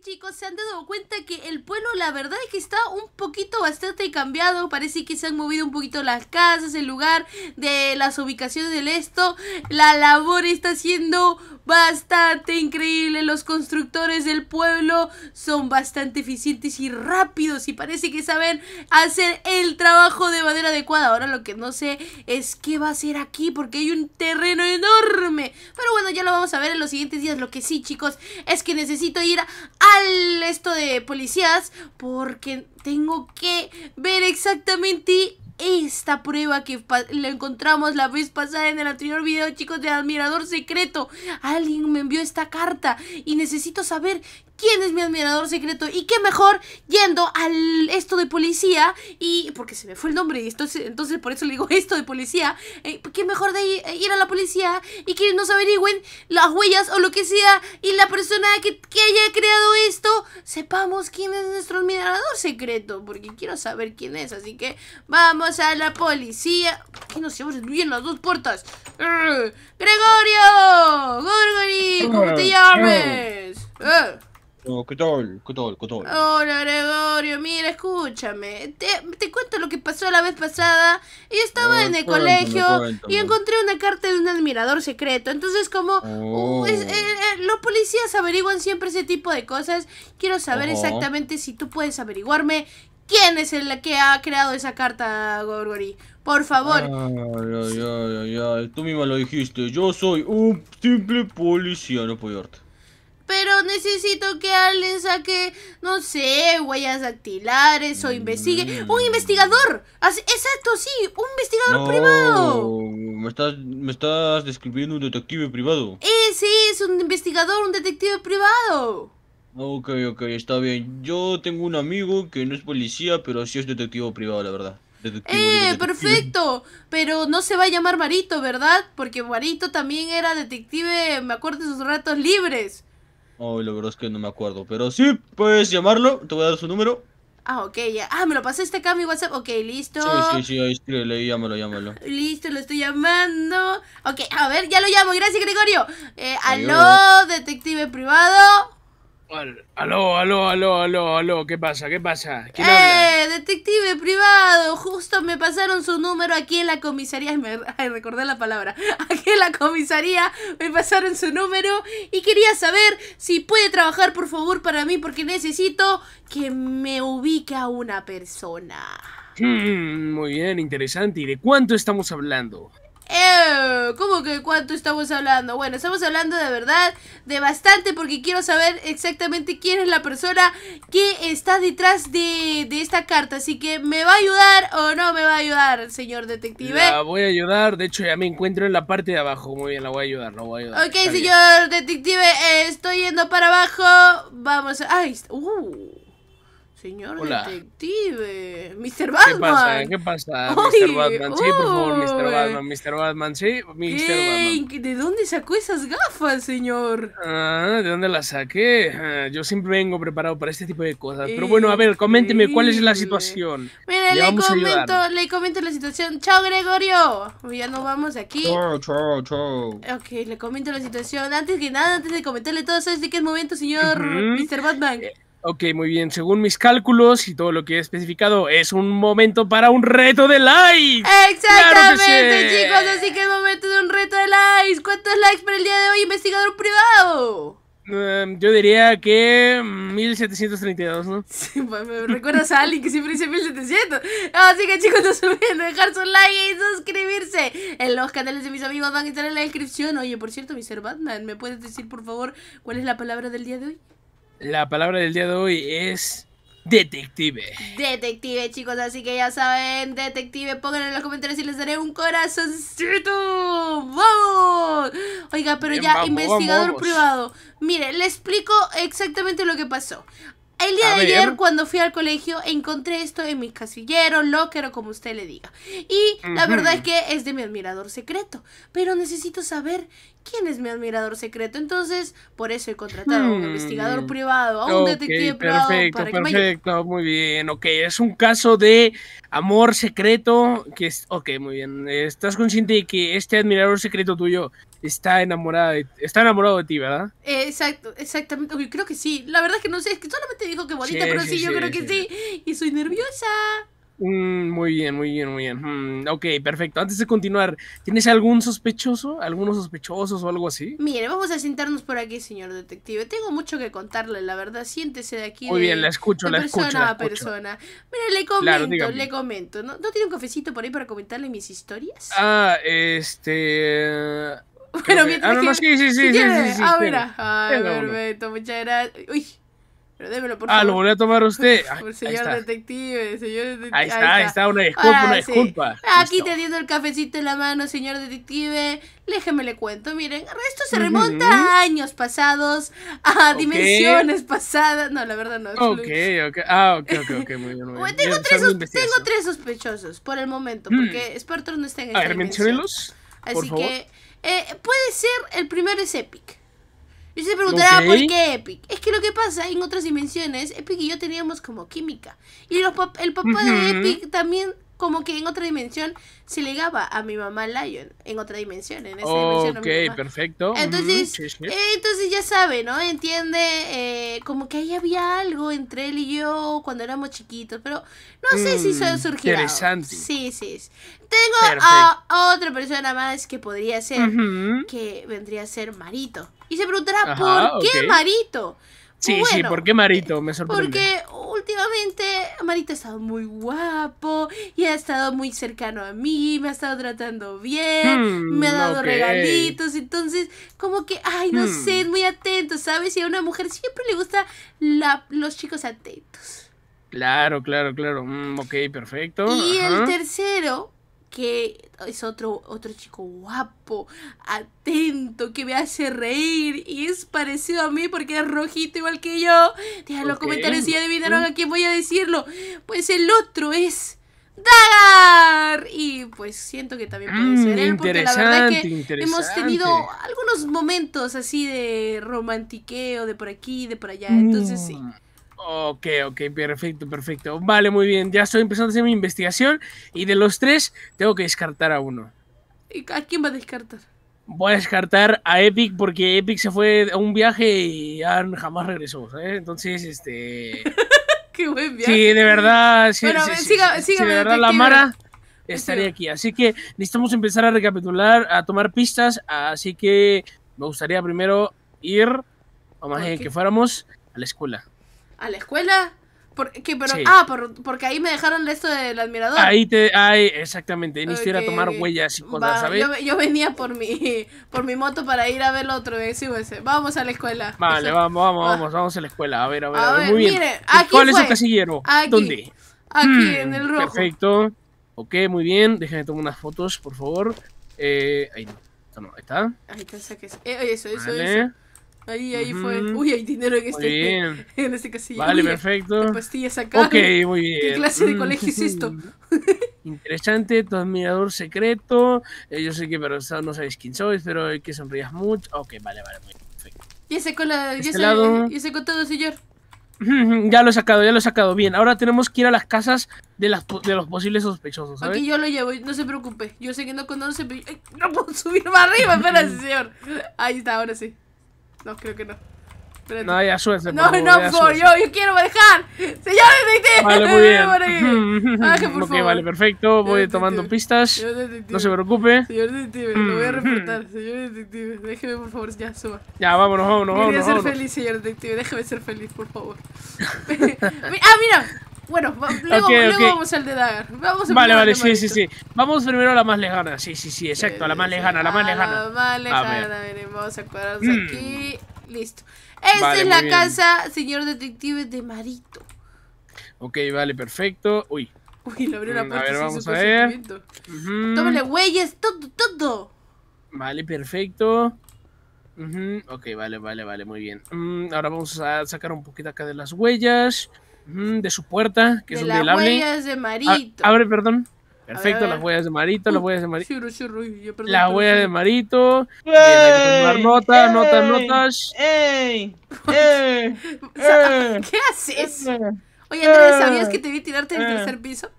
chicos, se han dado cuenta que el pueblo la verdad es que está un poquito bastante cambiado. Parece que se han movido un poquito las casas, el lugar de las ubicaciones del esto. La labor está siendo bastante increíble. Los constructores del pueblo son bastante eficientes y rápidos y parece que saben hacer el trabajo de manera adecuada. Ahora lo que no sé es qué va a hacer aquí porque hay un terreno enorme. Pero bueno, ya lo vamos a ver en los siguientes días. Lo que sí, chicos, es que necesito ir a al esto de policías porque tengo que ver exactamente esta prueba que le encontramos la vez pasada en el anterior video, chicos, de Admirador Secreto. Alguien me envió esta carta y necesito saber quién es mi admirador secreto y qué mejor yendo al esto de policía y porque se me fue el nombre y entonces, entonces por eso le digo esto de policía, eh, qué mejor de eh, ir, a la policía y que nos averigüen las huellas o lo que sea y la persona que, haya creado esto sepamos quién es nuestro admirador secreto porque quiero saber quién es, así que vamos a la policía. ¿Por nos llevamos bien las dos puertas? ¡Gregorio! ¡Gorgori! ¿Cómo te llames? ¿Qué tal? ¿Qué tal? Hola Gregorio, mira, escúchame. Te, cuento lo que pasó la vez pasada. Yo estaba ah, en el colegio y encontré una carta de un admirador secreto. Entonces, como uh, oh. eh, eh, los policías averiguan siempre ese tipo de cosas, quiero saber exactamente si tú puedes averiguarme quién es el que ha creado esa carta, Gorgori. Por favor. Ay, ah, ay, ay, Tú misma lo dijiste. Yo soy un simple policía, no puedo pero necesito que alguien saque, no sé, huellas dactilares o investigue. Mm. ¡Un investigador! Exacto, sí, un investigador privado. Me estás, me estás describiendo un detective privado. Eh, sí, es un investigador, un detective privado. Ok, ok, está bien. Yo tengo un amigo que no es policía, pero sí es detective privado, la verdad. ¡Eh, perfecto! Pero no se va a llamar Marito, ¿verdad? Porque Marito también era detective, me acuerdo, de sus ratos libres. Ay, la verdad es que no me acuerdo. Pero sí, puedes llamarlo. Te voy a dar su número. Ah, ok, ya. Ah, me lo pasaste acá a mi WhatsApp. Ok, listo. Sí, sí, sí, ahí escríbele, llámalo, llámalo. Listo, lo estoy llamando. Ok, a ver, ya lo llamo. Gracias, Gregorio. Eh, aló, detective privado aló, aló, aló, aló, aló, ¿qué pasa? ¿Qué pasa? ¡Eh, detective privado! Justo me pasaron su número aquí en la comisaría. ay, recordé la palabra. Aquí en la comisaría me pasaron su número y quería saber si puede trabajar, por favor, para mí, porque necesito que me ubique a una persona. Mm, muy bien, interesante. ¿Y de cuánto estamos hablando? ¿cómo que cuánto estamos hablando? Bueno, estamos hablando de verdad, de bastante, porque quiero saber exactamente quién es la persona que está detrás de, esta carta. Así que, ¿me va a ayudar o no me va a ayudar, señor detective? La voy a ayudar, de hecho ya me encuentro en la parte de abajo. Muy bien, la voy a ayudar, la voy a ayudar. Ok, señor detective, estoy yendo para abajo. Vamos, a... ¡Ay! ¡Uh! Señor detective, Mr. Batman. ¿Qué pasa? ¿Qué pasa? Mr. Batman, sí, por favor, Mr. Batman, Mr. Batman, sí, Mr. Batman. ¿De dónde sacó esas gafas, señor? Ah, ¿de dónde las saqué? Ah, yo siempre vengo preparado para este tipo de cosas. Pero bueno, a ver, coménteme cuál es la situación. Mira, le, comento, le comento la situación. Chao, Gregorio. Ya nos vamos de aquí. Chao, chao, chao. Ok, le comento la situación. Antes que nada, antes de comentarle todo, ¿sabes de qué momento, señor Mr. Batman? Eh, Ok, muy bien. Según mis cálculos y todo lo que he especificado, es un momento para un reto de likes. Exactamente, chicos. Así que es momento de un reto de likes. ¿Cuántos likes para el día de hoy, investigador privado? Em, yo diría que 1732, ¿no? me recuerdas a alguien que siempre dice 1700. Así que chicos, no se olviden de dejar su like y suscribirse. En los canales de mis amigos van a estar en la descripción. Oye, por cierto, Mr. Batman, ¿me puedes decir por favor cuál es la palabra del día de hoy? La palabra del día de hoy es detective. Detective, chicos, así que ya saben, detective, pónganlo en los comentarios y les daré un corazoncito. ¡Vamos! Oiga, pero ya, investigador privado. Mire, le explico exactamente lo que pasó. El día de ayer, cuando fui al colegio, encontré esto en mi casillero, que era como usted le diga. Y la verdad es que es de mi admirador secreto. Pero necesito saber quién es mi admirador secreto. Entonces, por eso he contratado a un mm. investigador privado, a un detective privado. Perfecto, para que perfecto, muy bien. Ok, es un caso de amor secreto. Que es... Ok, muy bien. ¿Estás consciente de que este admirador secreto tuyo está enamorada de, está enamorado de ti, ¿verdad? exacto, exactamente. creo que sí. La verdad es que no sé, es que solamente dijo que bonita, pero sí, yo creo que sí. Y soy nerviosa. Mm, muy bien, muy bien, muy bien. Mm, ok, perfecto. Antes de continuar, ¿tienes algún sospechoso? ¿Algunos sospechosos o algo así? Mire, vamos a sentarnos por aquí, señor detective. Tengo mucho que contarle, la verdad. Siéntese de aquí. Muy bien, la escucho, la, escucho persona a persona. Mire, le comento, le comento. ¿No, ¿No tiene un cafecito por ahí para comentarle mis historias? Ah, este... Bueno, mientras ah, que... no, sí, sí, sí, sí, sí, sí, Ahora. Ay, perfecto, muchas gracias. Uy, pero démelo, por favor. Ah, lo volví a tomar usted. señor detective, señor detective. Ahí está, ahí está, una disculpa, ah, una disculpa. Aquí te teniendo el cafecito en la mano, señor detective. Déjeme le cuento, miren, esto se remonta a años pasados, a dimensiones pasadas. No, la verdad no. Ok, ok. Ah, ok, ok, ok, muy bien. Muy bien. tengo, tres, tengo tres sospechosos por el momento, mm. porque hmm. no está en esta A ver, menciónelos. Así por favor. que eh, puede ser, el primero es Epic. Y se preguntará por qué Epic. Es que lo que pasa en otras dimensiones, Epic y yo teníamos como química. Y el papá de Epic también como que en otra dimensión se ligaba a mi mamá Lion, en otra dimensión, en esa dimensión. Ok, perfecto. Entonces, entonces ya sabe, ¿no? Entiende, eh, como que ahí había algo entre él y yo cuando éramos chiquitos, pero no sé si mm, eso surgirá. Interesante. Sí, sí. Tengo a otra persona más que podría ser, que vendría a ser Marito. Y se preguntará, ¿por qué Marito? Sí, sí, ¿por qué Marito? Me sorprende. Porque últimamente Marito ha estado muy guapo y ha estado muy cercano a mí, me ha estado tratando bien, hmm, me ha dado regalitos, entonces como que, ay, no hmm. sé, sé, muy atento, ¿sabes? Y a una mujer siempre le gustan la, los chicos atentos. Claro, claro, claro. Mm, ok, perfecto. Y el tercero que es otro, otro chico guapo, atento, que me hace reír y es parecido a mí porque es rojito igual que yo. Deja okay. los comentarios si ya adivinaron mm. a quién voy a decirlo. Pues el otro es... Dagar. Y pues siento que también puede ser mm, él, porque la verdad que hemos tenido algunos momentos así de romantiqueo, de por aquí, de por allá. Entonces sí. Mm. Ok, ok, perfecto, perfecto. Vale, muy bien. Ya estoy empezando a hacer mi investigación y de los tres tengo que descartar a uno. ¿Y ¿A quién va a descartar? Voy a descartar a Epic porque Epic se fue a un viaje y jamás regresó, ¿eh? Entonces, este... Qué buen viaje. Sí, de verdad. Sí, bueno, de verdad, la estaría aquí. Así que necesitamos empezar a recapitular, a tomar pistas. Así que me gustaría primero ir, o más que fuéramos, a la escuela. ¿A la escuela? Porque, pero, Ah, porque ahí me dejaron esto del admirador. Ahí te. Ahí, exactamente. Ni siquiera tomar huellas y cosas, ¿sabes? Yo, venía por mi, por mi moto para ir a ver el otro. Eh, pues, eh, vamos a la escuela. Vale, vamos, vamos, ah. vamos, vamos a la escuela. A ver, a ver, a ver. Muy bien. Aquí ¿Cuál es el casillero? Aquí, ¿Dónde? Aquí, hmm, en el rojo. Perfecto. Ok, muy bien. Déjenme tomar unas fotos, por favor. Eh, ahí no. no, no ahí está. Ahí está, eso, eso, eso. Ahí, ahí fue. Uy, hay dinero en este, bien. en este casillero. Vale, Uy, perfecto. Pastillas acá. Ok, muy bien. ¿Qué clase de colegio es esto? Interesante, tu admirador secreto. Eh, yo sé que pero no sabéis quién soy pero hay que sonrías mucho. Ok, vale, vale, muy perfecto. Ya secó este la. todo, señor. Ya lo he sacado, ya lo he sacado. Bien, ahora tenemos que ir a las casas de, los posibles sospechosos. ¿sabes? Aquí yo lo llevo, no se preocupe. Yo sé que no conoce, no puedo subir más arriba, espera, señor. Ahí está, ahora sí. No, creo que no. No, ya suerte. No, favor, no, por favor, yo, yo quiero dejar Señor detective. Vale, muy bien. que por ok, vale, perfecto. Voy tomando pistas. No se preocupe. Señor detective, lo voy a reportar. Señor detective, déjeme, por favor, ya suba. Ya, vámonos, vámonos, vámonos. quiero ser feliz, señor detective. Déjeme ser feliz, por favor. ah, mira. Bueno, luego, vamos al de Dagger. Vamos vale, vale, sí, sí, sí. Vamos primero a la más lejana. Sí, sí, sí, exacto, a la más lejana, a la más lejana. La más lejana, vamos a cuadrarnos hmm. aquí. Listo. Esta es la casa, señor detective, de Marito. Ok, vale, perfecto. Uy. Uy, le abrió la mm, puerta. A ver, vamos a ver. Tómale huellas, todo, todo. Vale, perfecto. Ok, vale, vale, vale, muy bien. Mm, ahora vamos a sacar un poquito acá de las huellas de su puerta, que es donde él Las huellas de ah, Marito. abre, perdón. Perfecto, las huellas de Marito, las huellas de Marito. Churru, churru, yo la huella de Marito. y hay nota, nota, notas. Ey, ¿Qué haces? Oye, Andrés, ¿sabías que te vi tirarte del tercer piso?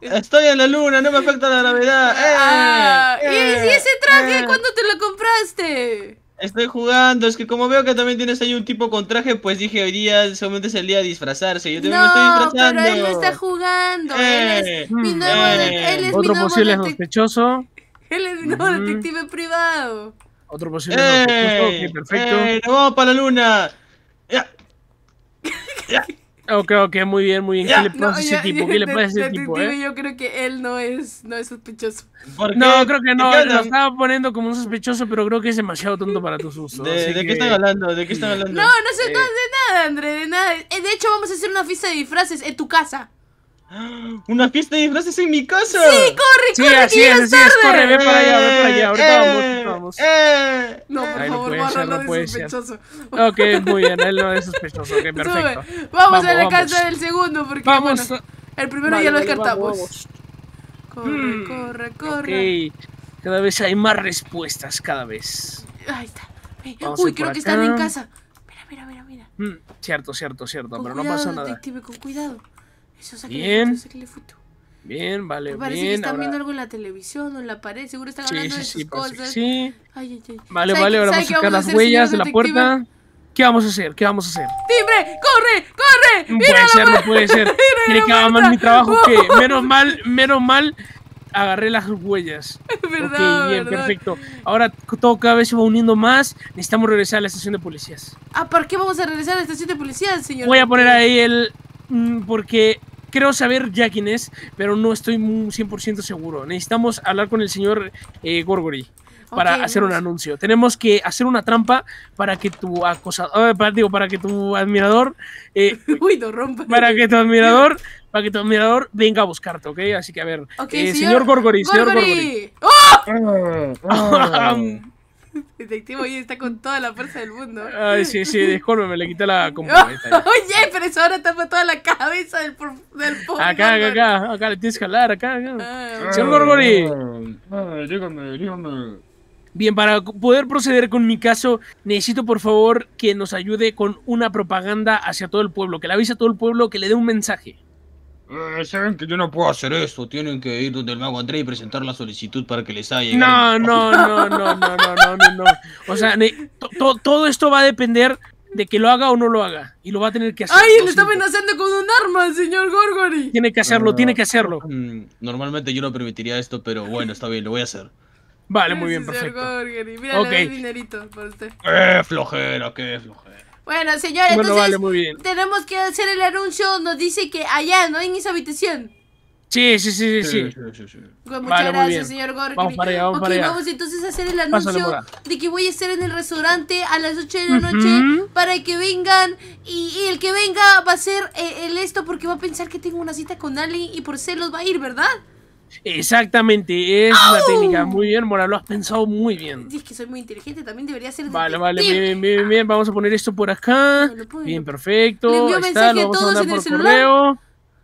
Estoy en la luna, no me afecta la gravedad. Ah, ¿Y ese traje cuándo te lo compraste? Estoy jugando, es que como veo que también tienes ahí un tipo con traje, pues dije hoy día solamente es el día de disfrazarse. Yo también me estoy disfrazando. Pero él no está jugando. él eh, mm, eh. es mi Otro posible sospechoso. Él es mi nuevo detective privado. Otro posible sospechoso. ok, eh, perfecto. ¡Nos vamos para la luna! Ya. ya. Ok, ok, muy bien, muy bien. ¿Qué le pasa ese tipo? le ese tipo? Yo creo que él no es, no es sospechoso. No, creo que no. Lo estaba poniendo como un sospechoso, pero creo que es demasiado tonto para tus usos. ¿De, qué están hablando? ¿De qué hablando? No, no sé de nada, André, de nada. Eh, de hecho, vamos a hacer una fiesta de disfraces en tu casa. ¡Una fiesta de disfraces en mi casa! ¡Sí, corre, sí, corre! Así es, así es, corre, ve para allá, ve para allá, ahorita eh, vamos, eh, vamos. no, eh. por favor, no ser, no de sospechoso. Ok, muy bien, él no es sospechoso, ok, perfecto. Vamos, a la vamos. casa del segundo, porque vamos. Bueno, el primero ya lo descartamos. Corre, corre, hmm, corre. Ok, Cada vez hay más respuestas, cada vez. Ahí está. Uy, creo que acá. están en casa. Mira, mira, mira, mira. Hmm, cierto, cierto, cierto, pero no pasa nada. Detective, con cuidado bien. Bien, vale, parece bien. que están viendo algo en la televisión o en la pared. Seguro están hablando de sus cosas. Sí. Ay, ay, Vale, vale, ahora vamos a sacar las huellas de la puerta. ¿Qué vamos a hacer? ¿Qué vamos a hacer? ¡Timbre! ¡Corre! ¡Corre! No puede ser, no puede ser. Tiene que mi trabajo oh. que. Menos mal, menos mal. Agarré las huellas. Verdad, bien, perfecto. Ahora todo cada vez se va uniendo más. Necesitamos regresar a la estación de policías. Ah, ¿por qué vamos a regresar a la estación de policías, señor? Voy a poner ahí el. Mm, porque creo saber ya quién es, pero no estoy 100% seguro. Necesitamos hablar con el señor eh, Gorgori para hacer un anuncio. Tenemos que hacer una trampa para que tu acosador, ah, para, digo, para que tu admirador, eh, para que tu admirador, para que tu admirador venga a buscarte, ¿ok? Así que a ver, señor, Gorgori. ¡Oh! Detective hoy está con toda la fuerza del mundo. Ay, sí, sí, me le quita la Oye, pero eso ahora tapa toda la cabeza del, del Acá, acá, acá, acá, le tienes que jalar, acá, acá. Ah, Señor Gorgori. dígame, Bien, para poder proceder con mi caso, necesito por favor que nos ayude con una propaganda hacia todo el pueblo, que le avise a todo el pueblo que le dé un mensaje. Eh, saben que yo no puedo hacer esto Tienen que ir donde el mago André y presentar la solicitud para que les haya. No, no, no, no, no, no, no, no, no. O sea, todo esto va a depender de que lo haga o no lo haga. Y lo va a tener que hacer. ¡Ay, le está amenazando con un arma, señor Gorgori! Tiene que hacerlo, ah, tiene que hacerlo. Mm, normalmente yo no permitiría esto, pero bueno, está bien, lo voy a hacer. Vale, muy bien, perfecto. Señor Gorgori mira, dinerito para usted. ¡Qué flojera, qué flojera! Bueno, señor, entonces bien. tenemos que hacer el anuncio. Nos dice que allá, ¿no? En esa habitación. Sí, sí, sí, sí. sí. muchas gracias, señor Gorky. Vamos vamos vamos entonces a hacer el anuncio de que voy a estar en el restaurante a las 8 de la noche para que vengan. Y, el que venga va a ser el, eh, el esto porque va a pensar que tengo una cita con alguien y por celos va a ir, ¿verdad? Exactamente, es la una técnica. Muy bien, Mora, lo has pensado muy bien. Es que soy muy inteligente, también debería ser Vale, vale, bien, bien, bien, Vamos a poner esto por acá. bien, perfecto. Le a todos en el correo.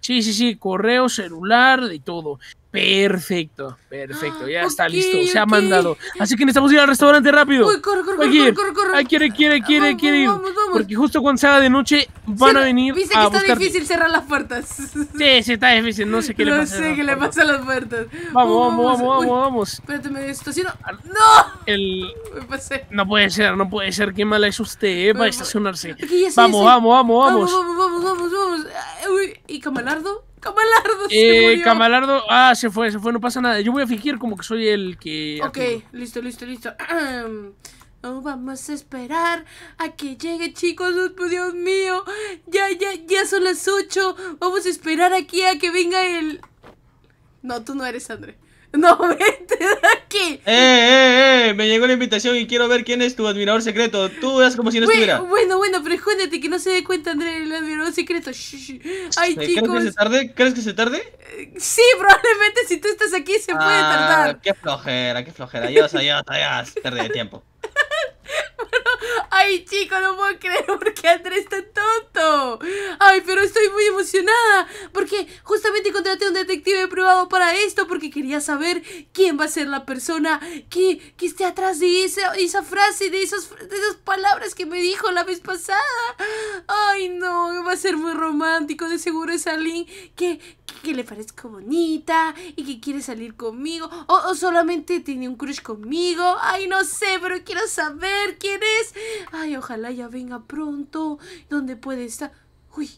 Sí, sí, sí, correo, celular, de todo. Perfecto, perfecto, ah, ya está listo, se ha mandado. Así que necesitamos ir al restaurante rápido. Uy, corre, corre, corre, corre, corre, Ay, quiere, quiere, quiere, quiere vamos, Vamos. Porque justo cuando haga de noche van a venir. Dice que está difícil cerrar las puertas. Sí, sí, está difícil, no sé qué le pasa. No sé qué le pasa a las puertas. Vamos, vamos, vamos, vamos, vamos. Espérate, me estaciono. Ah, ¡No! El... Me pasé. No puede ser, no puede ser, qué mala es usted, eh, para estacionarse. vamos, vamos, vamos, vamos, vamos. Vamos, vamos, vamos, vamos. Uy, ¿y Camalardo? Camalardo. Se eh, Camalardo, ah, se fue, se fue, no pasa nada. Yo voy a fingir como que soy el que... Ok, listo, listo, listo. vamos a esperar a que llegue, chicos. Oh, Dios mío, ya, ya, ya son las 8. Vamos a esperar aquí a que venga el... No, tú no eres André. No, vete de aquí. Eh, eh, eh, me llegó la invitación y quiero ver quién es tu admirador secreto. Tú das como si no estuviera. Bueno, bueno, pero escóndete que no se dé cuenta, André, el admirador secreto. Ay, ¿Crees chicos. ¿Crees que se tarde? ¿Crees que se tarde? Eh, sí, probablemente si tú estás aquí se puede ah, tardar. Qué flojera, qué flojera. Adiós, adiós, adiós. Tarde de tiempo. ay, chicos, no puedo creer porque Andrés está tonto. Ay, pero estoy muy emocionada porque justamente contraté a un detective privado para esto porque quería saber quién va a ser la persona que, que esté atrás de esa, esa frase, de esas, de esas palabras que me dijo la vez pasada. Ay, no, va a ser muy romántico, de seguro es alguien que, que le parezco bonita y que quiere salir conmigo o, solamente tiene un crush conmigo. Ay, no sé, pero quiero saber quién es. Ay, ojalá ya venga pronto, donde puede Uy,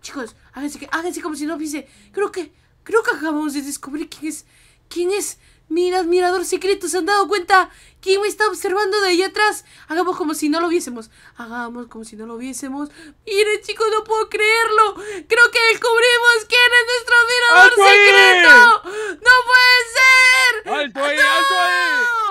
chicos, háganse, como si no viese. Creo que, creo que acabamos de descubrir quién es, quién es mi admirador secreto. ¿Se han dado cuenta? ¿Quién me está observando de ahí atrás? Hagamos como si no lo viésemos. Hagamos como si no lo viésemos. Miren, chicos, no puedo creerlo. Creo que descubrimos quién es nuestro admirador secreto. ¡No puede ser! ¡Alto ahí, ¡Alto